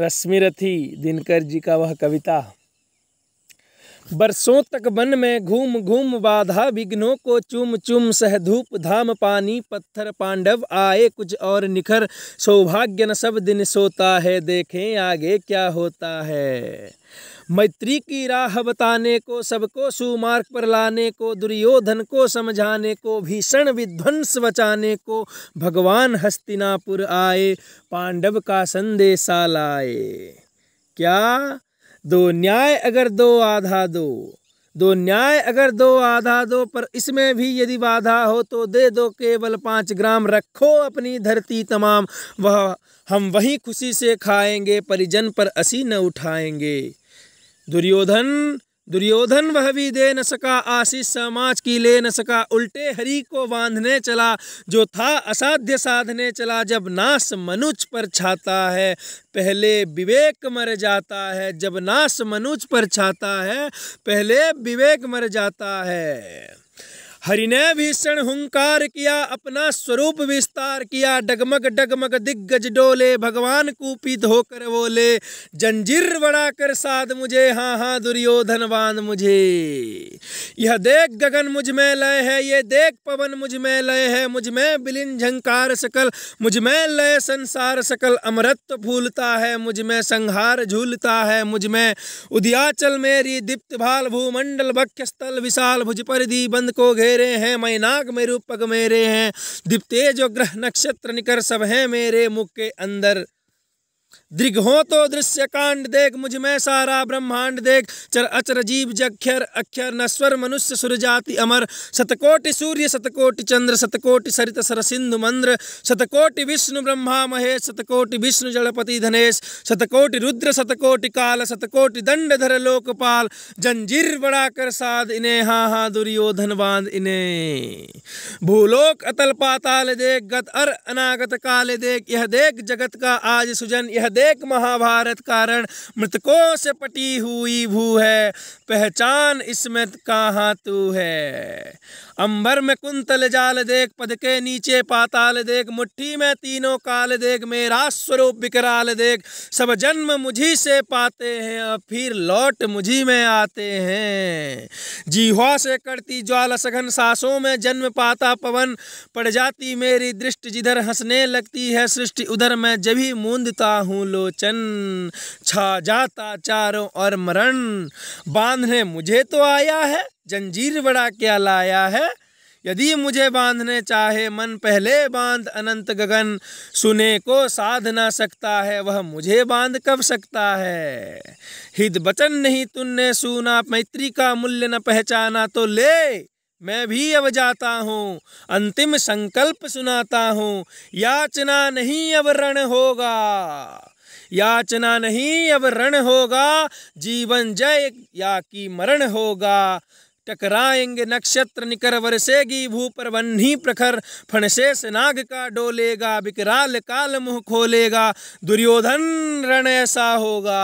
रश्मि रथी दिनकर जी का वह कविता बरसों तक वन में घूम घूम बाधा विघ्नों को चुम चुम सह धूप धाम पानी पत्थर पांडव आए कुछ और निखर सौभाग्य न सब दिन सोता है देखें आगे क्या होता है मैत्री की राह बताने को सबको सुमार्ग पर लाने को दुर्योधन को समझाने को भीषण विध्वंस बचाने को भगवान हस्तिनापुर आए पांडव का संदेशा लाए क्या दो न्याय अगर दो आधा दो दो न्याय अगर दो आधा दो पर इसमें भी यदि बाधा हो तो दे दो केवल पाँच ग्राम रखो अपनी धरती तमाम वह हम वहीं खुशी से खाएंगे परिजन पर असी न उठाएंगे दुर्योधन दुर्योधन वह भी दे न सका आशीष समाज की ले न सका उल्टे हरि को बांधने चला जो था असाध्य साधने चला जब नाश मनुज पर छाता है पहले विवेक मर जाता है जब नाश मनुज पर छाता है पहले विवेक मर जाता है हरि ने भीषण हुंकार किया अपना स्वरूप विस्तार किया डगमग डगमग दिग्गज डोले भगवान कूपित होकर बोले जंजीर कर साध मुझे हाँ हाँ दुर्योधन बांध मुझे यह देख गगन मुझ में लय है ये देख पवन मुझ में लय है मुझ में बिलिन झंकार सकल मुझ में लय संसार सकल अमृत फूलता है मुझ में संहार झूलता है मुझ में उदयाचल मेरी दीप्त भाल भूमंडल भक्ष स्थल विशाल भुज पर दी बंद को घेर मेरे हैं मैं नाग मेरे पग मेरे हैं दीप्तेज ग्रह नक्षत्र निकर सब हैं मेरे मुख के अंदर दृघ हो तो दृश्य कांड देख मुझ में सारा ब्रह्मांड देख चर अचर जीव जक्षर अक्षर नस्वर मनुष्य सुर जाति अमर शतकोटि सूर्य शतकोटि चंद्र शतकोटि सरित सर सिंधु मंद्र शतकोटि विष्णु ब्रह्मा महेश शतकोटि विष्णु जलपति धनेश शतकोटि रुद्र शतकोटि काल शतकोटि दंड धर लोकपाल जंजीर बड़ा कर साध इने हा हा दुर्योधन बांध इने भूलोक अतल पाताल देख गत अर अनागत काल देख यह देख जगत का आज सुजन यह देख महाभारत कारण मृतकों से पटी हुई भू है पहचान इसमें कहाँ तू है अंबर में कुंतल जाल देख पद के नीचे पाताल देख मुट्ठी में तीनों काल देख मेरा स्वरूप विकराल देख सब जन्म मुझी से पाते हैं और फिर लौट मुझी में आते हैं जीवा से करती ज्वाला सघन सासों में जन्म पाता पवन पड़ जाती मेरी दृष्टि जिधर हंसने लगती है सृष्टि उधर मैं जभी मूंदता हूँ लोचन छा जाता चारों और मरण बांधने मुझे तो आया है जंजीर बड़ा क्या लाया है यदि मुझे बांधने चाहे मन पहले बांध अनंत गगन सुने को साध ना सकता है वह मुझे बांध कब सकता है हित बचन नहीं तुमने सुना मैत्री का मूल्य न पहचाना तो ले मैं भी अब जाता हूँ अंतिम संकल्प सुनाता हूँ याचना नहीं अब रण होगा याचना नहीं अब रण होगा जीवन जय या की मरण होगा टकराएंगे नक्षत्र निकर वरसेगी पर बन्ही प्रखर फणशेष नाग का डोलेगा विकराल काल मुह खोलेगा दुर्योधन रण ऐसा होगा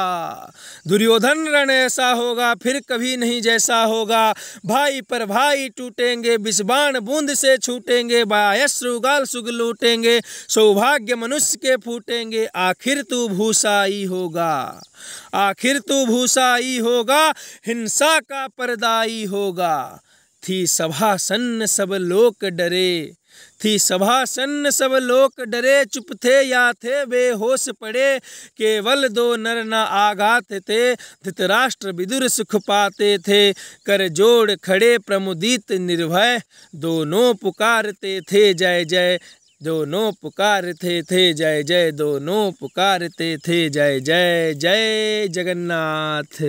दुर्योधन रण ऐसा होगा फिर कभी नहीं जैसा होगा भाई पर भाई टूटेंगे विषबाण बूंद से छूटेंगे बायश्रुगाल सुग लूटेंगे सौभाग्य मनुष्य के फूटेंगे आखिर तू भूसाई होगा आखिर तू भूसाई होगा हिंसा का परदाई होगा होगा थी सभा सन्न सब लोक डरे थी सभा सन्न सब लोक डरे चुप थे या थे बेहोश पड़े केवल दो नर न आघात थे धृतराष्ट्र विदुर सुख पाते थे कर जोड़ खड़े प्रमुदित निर्भय दोनों पुकारते थे जय जय दोनों पुकारते थे जय जय दोनों पुकारते थे जय जय जय जगन्नाथ